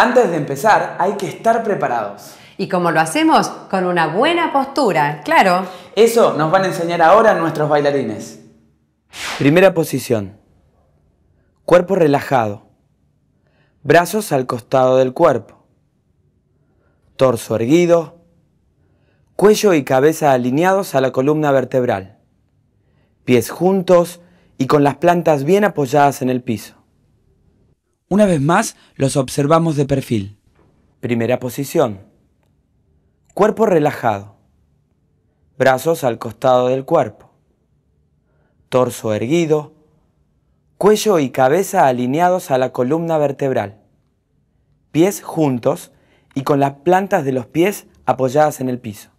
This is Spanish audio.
Antes de empezar, hay que estar preparados. ¿Y cómo lo hacemos? Con una buena postura, claro. Eso nos van a enseñar ahora nuestros bailarines. Primera posición. Cuerpo relajado. Brazos al costado del cuerpo. Torso erguido. Cuello y cabeza alineados a la columna vertebral. Pies juntos y con las plantas bien apoyadas en el piso. Una vez más, los observamos de perfil. Primera posición. Cuerpo relajado. Brazos al costado del cuerpo. Torso erguido. Cuello y cabeza alineados a la columna vertebral. Pies juntos y con las plantas de los pies apoyadas en el piso.